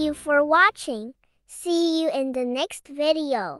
you for watching. See you in the next video.